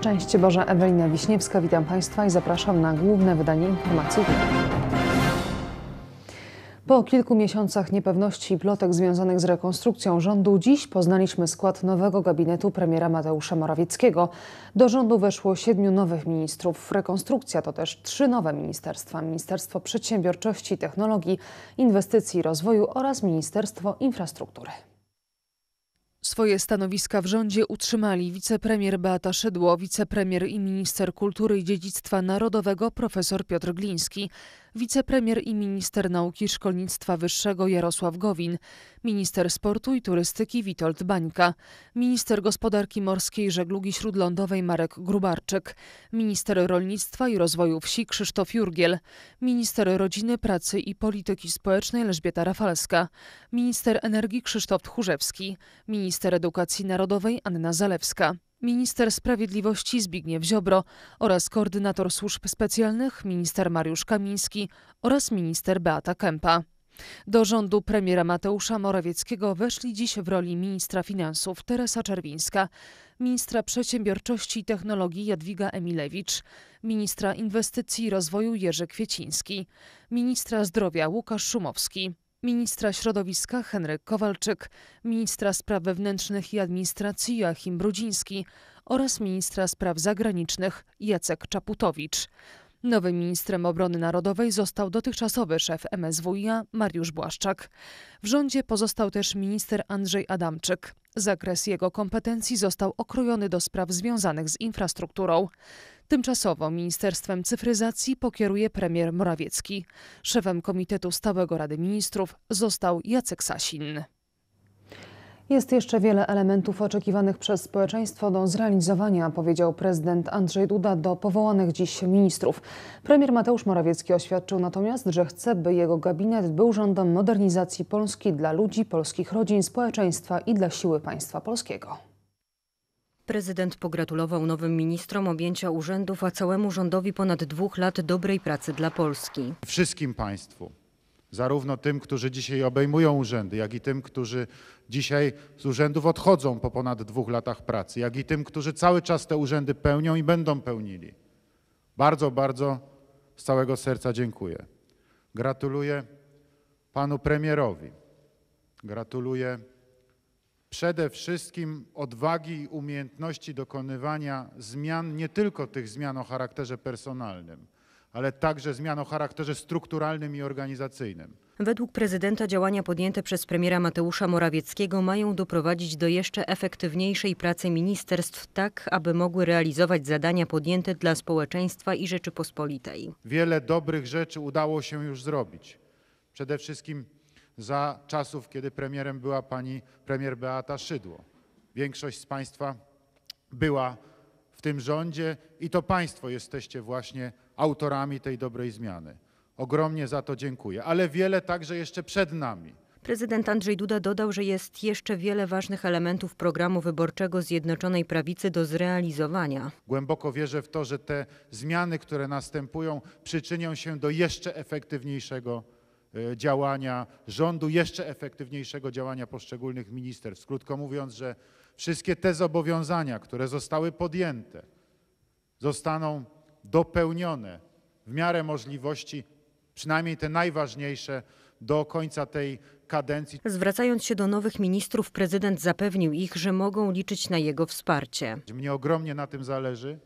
Szczęście Boże, Ewelina Wiśniewska, witam Państwa i zapraszam na główne wydanie informacji. Po kilku miesiącach niepewności i plotek związanych z rekonstrukcją rządu dziś poznaliśmy skład nowego gabinetu premiera Mateusza Morawieckiego. Do rządu weszło siedmiu nowych ministrów. Rekonstrukcja to też trzy nowe ministerstwa. Ministerstwo Przedsiębiorczości i Technologii, Inwestycji i Rozwoju oraz Ministerstwo Infrastruktury. Swoje stanowiska w rządzie utrzymali wicepremier Beata Szydło, wicepremier i minister kultury i dziedzictwa narodowego profesor Piotr Gliński wicepremier i minister nauki i szkolnictwa wyższego Jarosław Gowin, minister sportu i turystyki Witold Bańka, minister gospodarki morskiej i żeglugi śródlądowej Marek Grubarczyk, minister rolnictwa i rozwoju wsi Krzysztof Jurgiel, minister rodziny, pracy i polityki społecznej Elżbieta Rafalska, minister energii Krzysztof Tchórzewski, minister edukacji narodowej Anna Zalewska. Minister Sprawiedliwości Zbigniew Ziobro oraz koordynator służb specjalnych minister Mariusz Kamiński oraz minister Beata Kępa. Do rządu premiera Mateusza Morawieckiego weszli dziś w roli ministra finansów Teresa Czerwińska, ministra przedsiębiorczości i technologii Jadwiga Emilewicz, ministra inwestycji i rozwoju Jerzy Kwieciński, ministra zdrowia Łukasz Szumowski ministra środowiska Henryk Kowalczyk, ministra spraw wewnętrznych i administracji Joachim Brudziński oraz ministra spraw zagranicznych Jacek Czaputowicz. Nowym ministrem obrony narodowej został dotychczasowy szef MSWiA Mariusz Błaszczak. W rządzie pozostał też minister Andrzej Adamczyk. Zakres jego kompetencji został okrojony do spraw związanych z infrastrukturą. Tymczasowo Ministerstwem Cyfryzacji pokieruje premier Morawiecki. Szefem Komitetu Stałego Rady Ministrów został Jacek Sasin. Jest jeszcze wiele elementów oczekiwanych przez społeczeństwo do zrealizowania, powiedział prezydent Andrzej Duda do powołanych dziś ministrów. Premier Mateusz Morawiecki oświadczył natomiast, że chce, by jego gabinet był rządem modernizacji Polski dla ludzi, polskich rodzin, społeczeństwa i dla siły państwa polskiego. Prezydent pogratulował nowym ministrom objęcia urzędów, a całemu rządowi ponad dwóch lat dobrej pracy dla Polski. Wszystkim Państwu zarówno tym, którzy dzisiaj obejmują urzędy, jak i tym, którzy dzisiaj z urzędów odchodzą po ponad dwóch latach pracy, jak i tym, którzy cały czas te urzędy pełnią i będą pełnili. Bardzo, bardzo z całego serca dziękuję. Gratuluję panu premierowi. Gratuluję przede wszystkim odwagi i umiejętności dokonywania zmian, nie tylko tych zmian o charakterze personalnym, ale także zmian o charakterze strukturalnym i organizacyjnym. Według prezydenta działania podjęte przez premiera Mateusza Morawieckiego mają doprowadzić do jeszcze efektywniejszej pracy ministerstw, tak aby mogły realizować zadania podjęte dla społeczeństwa i Rzeczypospolitej. Wiele dobrych rzeczy udało się już zrobić. Przede wszystkim za czasów, kiedy premierem była pani premier Beata Szydło. Większość z Państwa była w tym rządzie i to Państwo jesteście właśnie autorami tej dobrej zmiany. Ogromnie za to dziękuję, ale wiele także jeszcze przed nami. Prezydent Andrzej Duda dodał, że jest jeszcze wiele ważnych elementów programu wyborczego Zjednoczonej Prawicy do zrealizowania. Głęboko wierzę w to, że te zmiany, które następują, przyczynią się do jeszcze efektywniejszego e, działania rządu, jeszcze efektywniejszego działania poszczególnych ministerstw. Krótko mówiąc, że wszystkie te zobowiązania, które zostały podjęte, zostaną dopełnione w miarę możliwości, przynajmniej te najważniejsze, do końca tej kadencji. Zwracając się do nowych ministrów, prezydent zapewnił ich, że mogą liczyć na jego wsparcie. Mnie ogromnie na tym zależy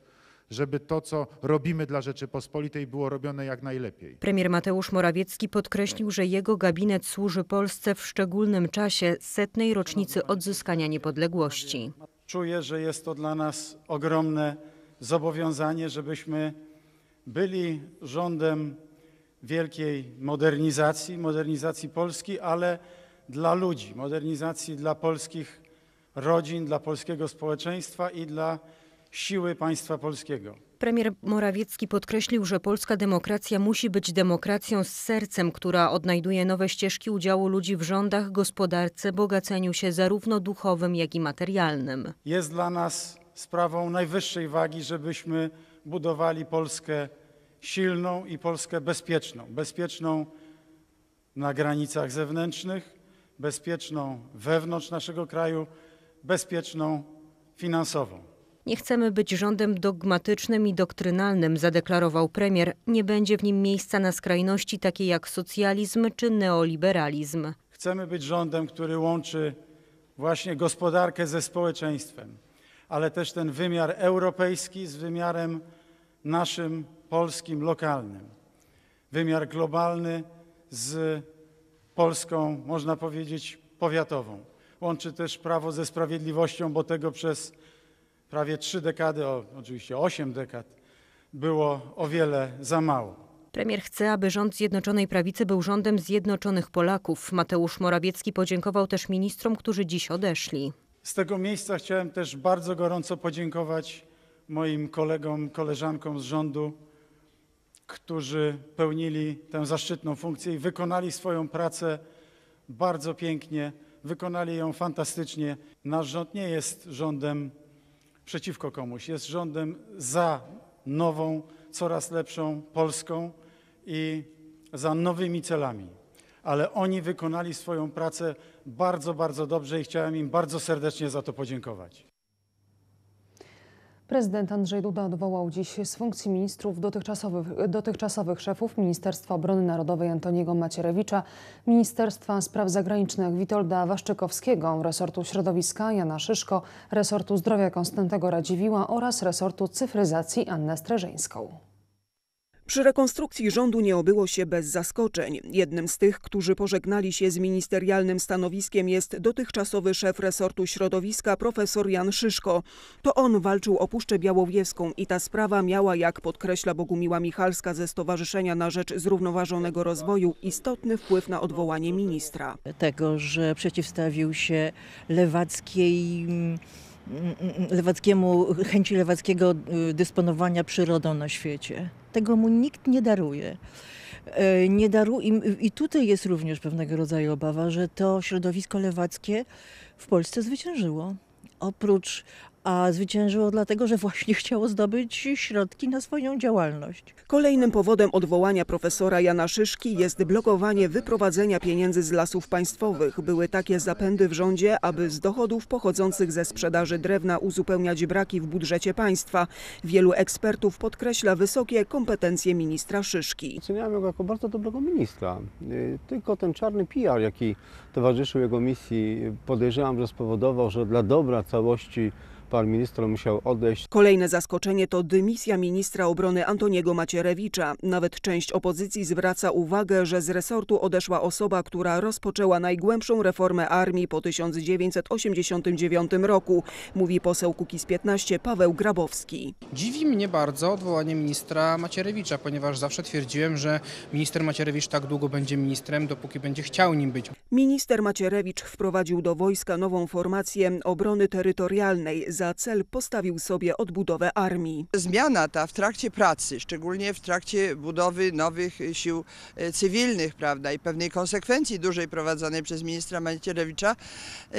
żeby to, co robimy dla Rzeczypospolitej, było robione jak najlepiej. Premier Mateusz Morawiecki podkreślił, że jego gabinet służy Polsce w szczególnym czasie setnej rocznicy odzyskania niepodległości. Czuję, że jest to dla nas ogromne zobowiązanie, żebyśmy byli rządem wielkiej modernizacji, modernizacji Polski, ale dla ludzi, modernizacji dla polskich rodzin, dla polskiego społeczeństwa i dla siły państwa polskiego. Premier Morawiecki podkreślił, że polska demokracja musi być demokracją z sercem, która odnajduje nowe ścieżki udziału ludzi w rządach, gospodarce, bogaceniu się zarówno duchowym, jak i materialnym. Jest dla nas sprawą najwyższej wagi, żebyśmy budowali Polskę silną i Polskę bezpieczną. Bezpieczną na granicach zewnętrznych, bezpieczną wewnątrz naszego kraju, bezpieczną finansową. Nie chcemy być rządem dogmatycznym i doktrynalnym, zadeklarował premier. Nie będzie w nim miejsca na skrajności takie jak socjalizm czy neoliberalizm. Chcemy być rządem, który łączy właśnie gospodarkę ze społeczeństwem, ale też ten wymiar europejski z wymiarem naszym, polskim, lokalnym. Wymiar globalny z Polską, można powiedzieć, powiatową. Łączy też prawo ze sprawiedliwością, bo tego przez prawie trzy dekady, o, oczywiście osiem dekad, było o wiele za mało. Premier chce, aby rząd Zjednoczonej Prawicy był rządem zjednoczonych Polaków. Mateusz Morawiecki podziękował też ministrom, którzy dziś odeszli. Z tego miejsca chciałem też bardzo gorąco podziękować moim kolegom, koleżankom z rządu, którzy pełnili tę zaszczytną funkcję i wykonali swoją pracę bardzo pięknie, wykonali ją fantastycznie. Nasz rząd nie jest rządem przeciwko komuś, jest rządem za nową, coraz lepszą Polską i za nowymi celami ale oni wykonali swoją pracę bardzo, bardzo dobrze i chciałem im bardzo serdecznie za to podziękować. Prezydent Andrzej Duda odwołał dziś z funkcji ministrów dotychczasowych, dotychczasowych szefów Ministerstwa Obrony Narodowej Antoniego Macierewicza, Ministerstwa Spraw Zagranicznych Witolda Waszczykowskiego, resortu środowiska Jana Szyszko, resortu zdrowia Konstantego Radziwiła oraz resortu cyfryzacji Annę Streżeńską. Przy rekonstrukcji rządu nie obyło się bez zaskoczeń. Jednym z tych, którzy pożegnali się z ministerialnym stanowiskiem jest dotychczasowy szef resortu środowiska profesor Jan Szyszko. To on walczył o Puszczę Białowieską i ta sprawa miała, jak podkreśla Bogumiła Michalska ze Stowarzyszenia na Rzecz Zrównoważonego Rozwoju, istotny wpływ na odwołanie ministra. Tego, że przeciwstawił się lewackiej mm, mm, mm, lewackiemu, chęci lewackiego y, dysponowania przyrodą na świecie. Tego mu nikt nie daruje. E, nie daru, i, tutaj jest również pewnego rodzaju obawa, że to środowisko lewackie w Polsce zwyciężyło. Oprócz, a zwyciężyło dlatego, że właśnie chciało zdobyć środki na swoją działalność. Kolejnym powodem odwołania profesora Jana Szyszki jest blokowanie wyprowadzenia pieniędzy z lasów państwowych. Były takie zapędy w rządzie, aby z dochodów pochodzących ze sprzedaży drewna uzupełniać braki w budżecie państwa. Wielu ekspertów podkreśla wysokie kompetencje ministra Szyszki. Oceniamy go jako bardzo dobrego ministra. Y, tylko ten czarny PR, jaki towarzyszył jego misji, podejrzewam, że spowodował, że dla dobra całości pan minister musiał odejść. Kolejne zaskoczenie to dymisja ministra obrony Antoniego Macierewicza. Nawet część opozycji zwraca uwagę, że z resortu odeszła osoba, która rozpoczęła najgłębszą reformę armii po 1989 roku, mówi poseł Kukiz 15 Paweł Grabowski. Dziwi mnie bardzo odwołanie ministra Macierewicza, ponieważ zawsze twierdziłem, że minister Macierewicz tak długo będzie ministrem, dopóki będzie chciał nim być. Minister Macierewicz wprowadził do wojska nową formację obrony terytorialnej. Za za cel postawił sobie odbudowę armii. Zmiana ta w trakcie pracy, szczególnie w trakcie budowy nowych sił e, cywilnych prawda, i pewnej konsekwencji dużej prowadzonej przez ministra Macierewicza, e,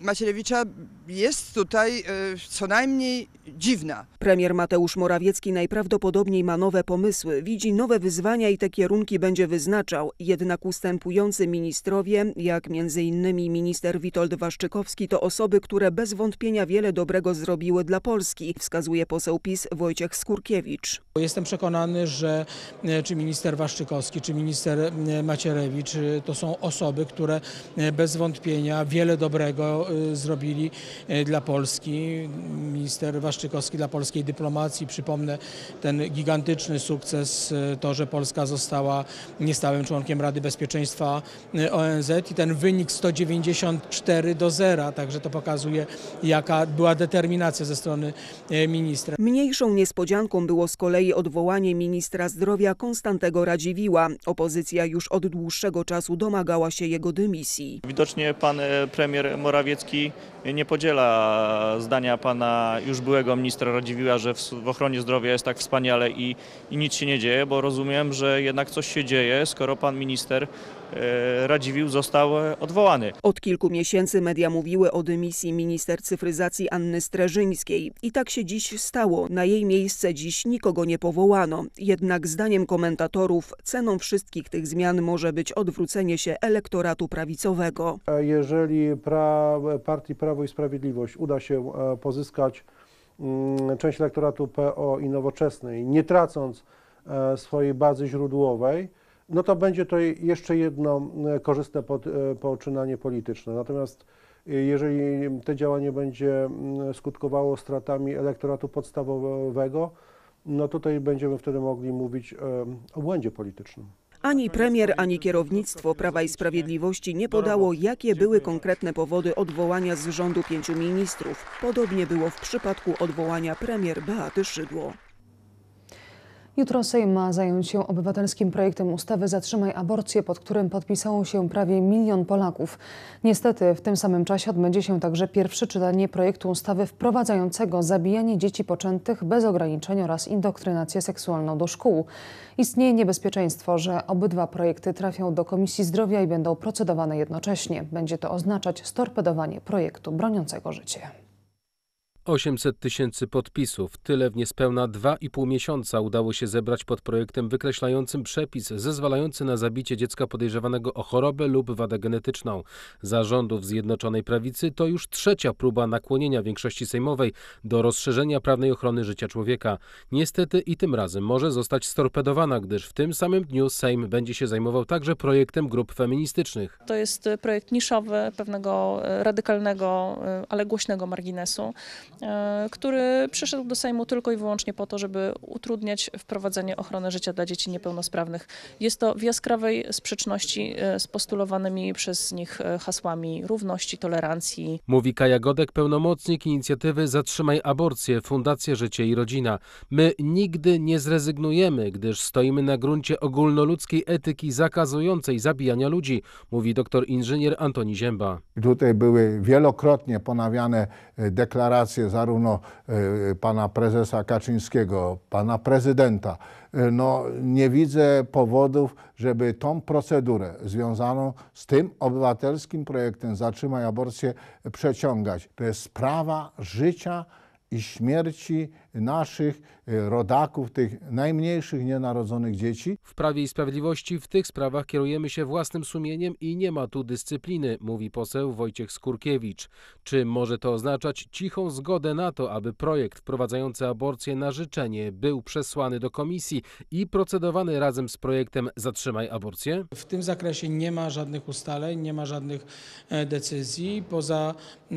Macierewicza jest tutaj e, co najmniej dziwna. Premier Mateusz Morawiecki najprawdopodobniej ma nowe pomysły, widzi nowe wyzwania i te kierunki będzie wyznaczał. Jednak ustępujący ministrowie, jak między innymi minister Witold Waszczykowski, to osoby, które bez wątpienia wiele dobrego dobrego zrobiły dla Polski, wskazuje poseł PiS Wojciech Skurkiewicz. Jestem przekonany, że e, czy minister Waszczykowski, czy minister e, Macierewicz e, to są osoby, które bez wątpienia wiele dobrego zrobili dla Polski. Minister Waszczykowski dla polskiej dyplomacji, przypomnę ten gigantyczny sukces, to, że Polska została niestałym członkiem Rady Bezpieczeństwa ONZ i ten wynik 194 do zera, także to pokazuje jaka była determinacja ze strony e, ministra. Mniejszą niespodzianką było z kolei odwołanie ministra zdrowia Konstantego Radziwiła. Opozycja już od dłuższego czasu domagała się jego dymisji. Widocznie pan e, premier Morawiecki nie podziela zdania pana już byłego ministra Radziwiła, że w, ochronie zdrowia jest tak wspaniale i, i nic się nie dzieje, bo rozumiem, że jednak coś się dzieje, skoro pan minister E, Radziwił został e, odwołany. Od kilku miesięcy media mówiły o dymisji minister cyfryzacji Anny Streżyńskiej i tak się dziś stało. Na jej miejsce dziś nikogo nie powołano. Jednak zdaniem komentatorów ceną wszystkich tych zmian może być odwrócenie się elektoratu prawicowego. Jeżeli pra... partii Prawo i Sprawiedliwość uda się e, pozyskać mm, część elektoratu PO i nowoczesnej, nie tracąc swojej bazy źródłowej, no to będzie to jeszcze jedno e, korzystne e, poczynanie polityczne. Natomiast e, jeżeli te działanie będzie mm, skutkowało stratami elektoratu podstawowego, no tutaj będziemy wtedy mogli mówić o błędzie politycznym. Ani premier, ani kierownictwo Prawa i Sprawiedliwości nie podało, jakie były konkretne powody odwołania z rządu pięciu ministrów. Podobnie było w przypadku odwołania premier Beaty Szydło. Jutro Sejm ma zająć się obywatelskim projektem ustawy Zatrzymaj aborcję, pod którym podpisało się prawie milion Polaków. Niestety w tym samym czasie odbędzie się także pierwsze czytanie projektu ustawy wprowadzającego zabijanie dzieci poczętych bez ograniczeń oraz indoktrynację seksualną do szkół. Istnieje niebezpieczeństwo, że obydwa projekty trafią do Komisji Zdrowia i będą procedowane jednocześnie. Będzie to oznaczać storpedowanie projektu broniącego życie. 800 tysięcy podpisów, tyle w niespełna 2,5 miesiąca udało się zebrać pod projektem wykreślającym przepis zezwalający na zabicie dziecka podejrzewanego o chorobę lub wadę genetyczną. Za rządów Zjednoczonej Prawicy to już trzecia próba nakłonienia większości sejmowej do rozszerzenia prawnej ochrony życia człowieka. Niestety i tym razem może zostać storpedowana, gdyż w tym samym dniu Sejm będzie się zajmował także projektem grup feministycznych. To jest y, projekt niszowy, pewnego y, radykalnego, y, ale głośnego marginesu E, który przyszedł do Sejmu tylko i wyłącznie po to, żeby utrudniać wprowadzenie ochrony życia dla dzieci niepełnosprawnych. Jest to w jaskrawej sprzeczności e, z postulowanymi przez nich e, hasłami równości, tolerancji. Mówi Kaja Godek, pełnomocnik inicjatywy Zatrzymaj Aborcję, Fundację Życie i Rodzina. My nigdy nie zrezygnujemy, gdyż stoimy na gruncie ogólnoludzkiej etyki zakazującej zabijania ludzi, mówi doktor inżynier Antoni Zięba. Tutaj były wielokrotnie ponawiane deklaracje zarówno e, pana prezesa Kaczyńskiego, pana prezydenta. E, no, nie widzę powodów, żeby tą procedurę związaną z tym obywatelskim projektem Zatrzymaj aborcję przeciągać. To jest sprawa życia i śmierci naszych y, rodaków, tych najmniejszych nienarodzonych dzieci. W Prawie i Sprawiedliwości w tych sprawach kierujemy się własnym sumieniem i nie ma tu dyscypliny, mówi poseł Wojciech Skurkiewicz. Czy może to oznaczać cichą zgodę na to, aby projekt wprowadzający aborcję na życzenie był przesłany do komisji i procedowany razem z projektem Zatrzymaj aborcję? W tym zakresie nie ma żadnych ustaleń, nie ma żadnych e, decyzji poza e,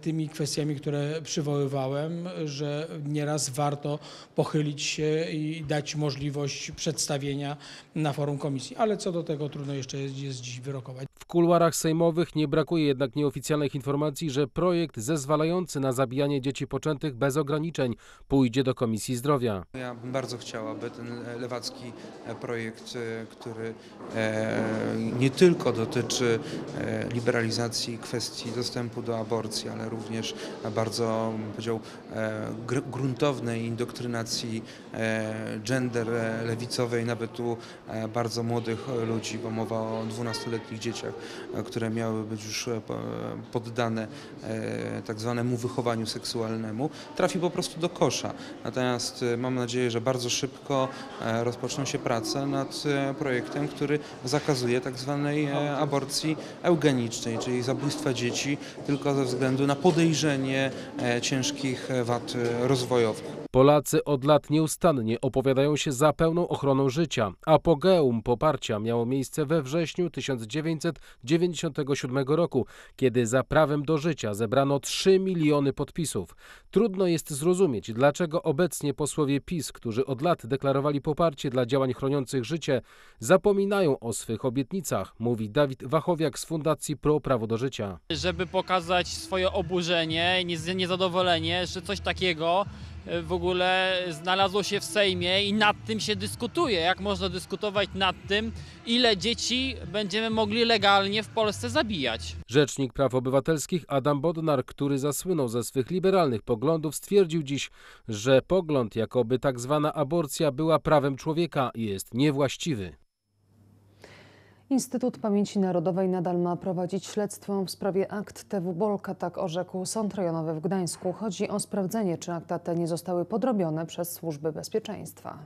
tymi kwestiami, które przywoływałem, że nieraz teraz warto pochylić się i dać możliwość przedstawienia na forum komisji. Ale co do tego trudno jeszcze jest, jest dziś wyrokować. W kuluarach sejmowych nie brakuje jednak nieoficjalnych informacji, że projekt zezwalający na zabijanie dzieci poczętych bez ograniczeń pójdzie do Komisji Zdrowia. Ja bym bardzo chciał, aby ten lewacki projekt, który e, nie tylko dotyczy e, liberalizacji kwestii dostępu do aborcji, ale również e, bardzo powiedział, e, gruntownej indoktrynacji gender lewicowej, nawet tu bardzo młodych ludzi, bo mowa o 12-letnich dzieciach, które miały być już poddane tak zwanemu wychowaniu seksualnemu, trafi po prostu do kosza. Natomiast mam nadzieję, że bardzo szybko rozpoczną się prace nad projektem, który zakazuje tak zwanej e, aborcji eugenicznej, czyli zabójstwa dzieci tylko ze względu na podejrzenie e, ciężkich wad e, rozwojowych. Polacy od lat nieustannie opowiadają się za pełną ochroną życia. Apogeum poparcia miało miejsce we wrześniu 1997 roku, kiedy za prawem do życia zebrano 3 miliony podpisów. Trudno jest zrozumieć, dlaczego obecnie posłowie PiS, którzy od lat deklarowali poparcie dla działań chroniących życie, zapominają o swych obietnicach mówi Dawid Wachowiak z Fundacji Pro Prawo do Życia. Żeby pokazać swoje oburzenie, niezadowolenie, że coś takiego e, w ogóle znalazło się w Sejmie i nad tym się dyskutuje. Jak można dyskutować nad tym, ile dzieci będziemy mogli legalnie w Polsce zabijać? Rzecznik Praw Obywatelskich Adam Bodnar, który zasłynął ze swych liberalnych poglądów, stwierdził dziś, że pogląd, jakoby tak zwana aborcja była prawem człowieka, jest niewłaściwy. Instytut Pamięci Narodowej nadal ma prowadzić śledztwo w sprawie akt TW Bolka, tak orzekł Sąd Rejonowy w Gdańsku. Chodzi o sprawdzenie, czy akta te nie zostały podrobione przez służby bezpieczeństwa.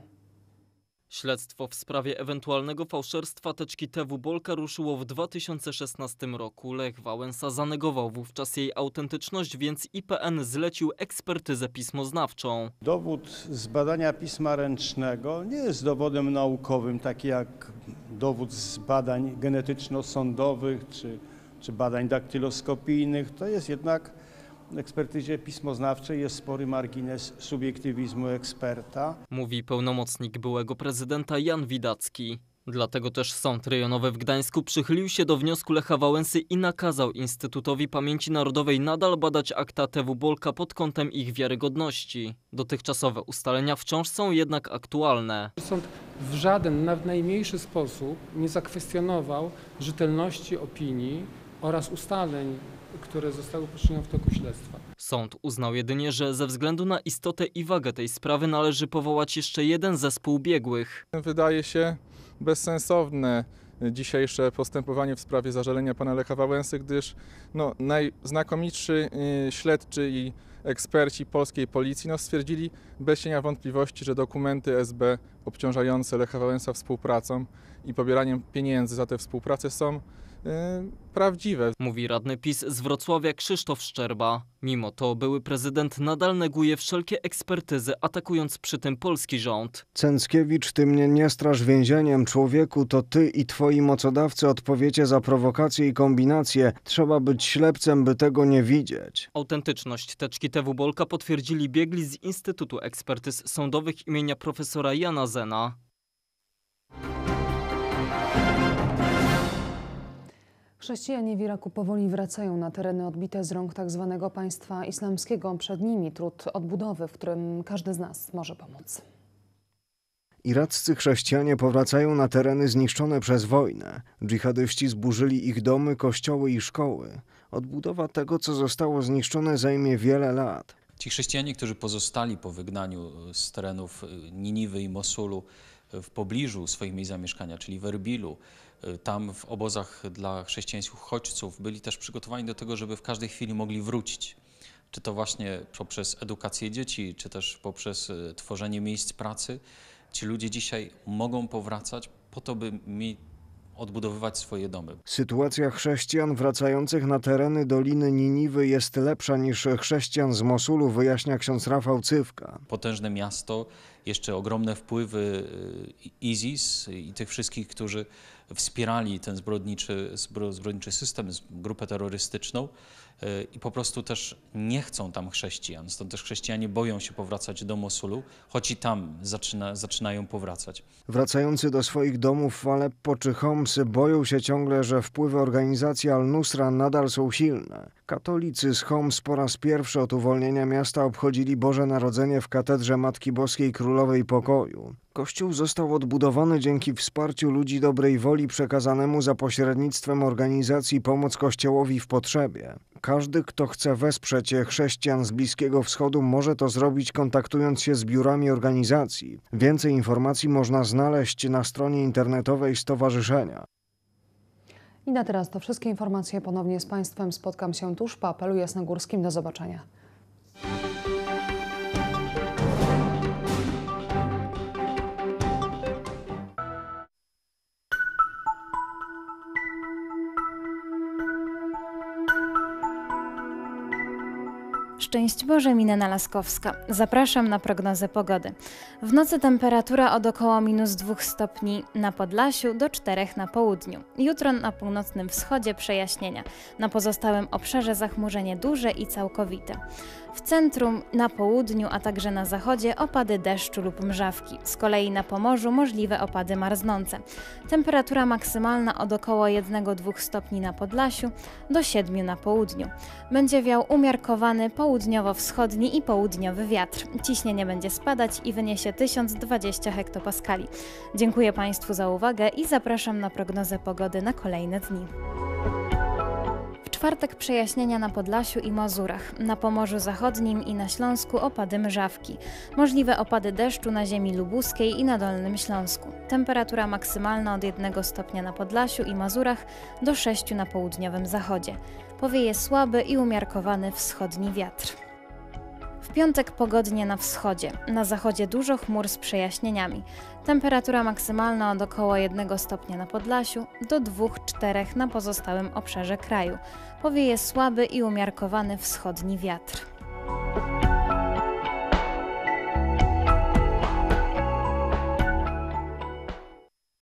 Śledztwo w sprawie ewentualnego fałszerstwa teczki TW Bolka ruszyło w 2016 roku. Lech Wałęsa zanegował wówczas jej autentyczność, więc IPN zlecił ekspertyzę pismoznawczą. Dowód z badania pisma ręcznego nie jest dowodem naukowym, taki jak dowód z badań genetyczno-sądowych czy, czy badań daktyloskopijnych. To jest jednak w ekspertyzie pismoznawczej jest spory margines subiektywizmu eksperta. Mówi pełnomocnik byłego prezydenta Jan Widacki. Dlatego też Sąd Rejonowy w Gdańsku przychylił się do wniosku Lecha Wałęsy i nakazał Instytutowi Pamięci Narodowej nadal badać akta TW Bolka pod kątem ich wiarygodności. Dotychczasowe ustalenia wciąż są jednak aktualne. Sąd w żaden, nawet najmniejszy sposób nie zakwestionował rzetelności opinii oraz ustaleń, które zostały poczynione w toku śledztwa. Sąd uznał jedynie, że ze względu na istotę i wagę tej sprawy należy powołać jeszcze jeden zespół biegłych. Wydaje się bezsensowne dzisiejsze postępowanie w sprawie zażalenia pana Lecha Wałęsy, gdyż no, najznakomitszy y, śledczy i eksperci polskiej policji no, stwierdzili bez cienia wątpliwości, że dokumenty SB obciążające Lecha Wałęsa współpracą i pobieraniem pieniędzy za tę współpracę są E, prawdziwe. Mówi radny PiS z Wrocławia Krzysztof Szczerba. Mimo to były prezydent nadal neguje wszelkie ekspertyzy, atakując przy tym polski rząd. Cęckiewicz, ty mnie nie straż więzieniem, człowieku, to ty i twoi mocodawcy odpowiecie za prowokacje i kombinacje. Trzeba być ślepcem, by tego nie widzieć. Autentyczność teczki TW Bolka potwierdzili biegli z Instytutu Ekspertyz Sądowych imienia profesora Jana Zena. Chrześcijanie w Iraku powoli wracają na tereny odbite z rąk tzw. Tak państwa islamskiego. Przed nimi trud odbudowy, w którym każdy z nas może pomóc. Iraccy chrześcijanie powracają na tereny zniszczone przez wojnę. Dżihadyści zburzyli ich domy, kościoły i szkoły. Odbudowa tego, co zostało zniszczone, zajmie wiele lat. Ci chrześcijanie, którzy pozostali po wygnaniu e, z terenów e, Niniwy i Mosulu e, w pobliżu swoich miejsc zamieszkania, czyli w Erbilu, Y, tam w obozach dla chrześcijańskich uchodźców byli też przygotowani do tego, żeby w każdej chwili mogli wrócić. Czy to właśnie poprzez edukację dzieci, czy też poprzez y, tworzenie miejsc pracy, ci ludzie dzisiaj mogą powracać po to, by mi odbudowywać swoje domy. Sytuacja chrześcijan wracających na tereny Doliny Niniwy jest lepsza niż chrześcijan z Mosulu, wyjaśnia ksiądz Rafał Cywka. Potężne miasto, jeszcze ogromne wpływy y, ISIS i tych wszystkich, którzy wspierali ten zbrodniczy, zbrodniczy system, grupę terrorystyczną e, i po prostu też nie chcą tam chrześcijan. Stąd też chrześcijanie boją się powracać do Mosulu, choć i tam zaczyna, zaczynają powracać. Wracający do swoich domów w Aleppo czy Homsy boją się ciągle, że wpływy organizacji Al-Nusra nadal są silne. Katolicy z Homs po raz pierwszy od uwolnienia miasta obchodzili Boże Narodzenie w katedrze Matki Boskiej Królowej Pokoju. Kościół został odbudowany dzięki wsparciu ludzi dobrej woli przekazanemu za pośrednictwem organizacji Pomoc Kościołowi w Potrzebie. Każdy, kto chce wesprzeć chrześcijan z Bliskiego Wschodu, może to zrobić kontaktując się z biurami organizacji. Więcej informacji można znaleźć na stronie internetowej stowarzyszenia. I na teraz to wszystkie informacje. Ponownie z Państwem spotkam się tuż po apelu jasnogórskim. Do zobaczenia. szczęść Boże, Minena Laskowska. Zapraszam na prognozę pogody. W nocy temperatura od około minus 2 stopni na Podlasiu do 4 na południu. Jutro na północnym wschodzie przejaśnienia. Na pozostałym obszarze zachmurzenie duże i całkowite. W centrum, na południu, a także na zachodzie opady deszczu lub mrzawki. Z kolei na Pomorzu możliwe opady marznące. Temperatura maksymalna od około 1-2 stopni na Podlasiu do 7 na południu. Będzie wiał umiarkowany południowy południowo-wschodni i południowy wiatr. Ciśnienie będzie spadać i wyniesie 1020 hektopaskali. Dziękuję Państwu za uwagę i zapraszam na prognozę pogody na kolejne dni. W czwartek przejaśnienia na Podlasiu i Mazurach, na Pomorzu Zachodnim i na Śląsku opady mrzawki. Możliwe opady deszczu na ziemi lubuskiej i na Dolnym Śląsku. Temperatura maksymalna od 1 stopnia na Podlasiu i Mazurach do 6 na południowym zachodzie powieje słaby i umiarkowany wschodni wiatr. W piątek pogodnie na wschodzie, na zachodzie dużo chmur z przejaśnieniami. Temperatura maksymalna od około 1 stopnia na Podlasiu do 2-4 na pozostałym obszarze kraju. Powieje słaby i umiarkowany wschodni wiatr.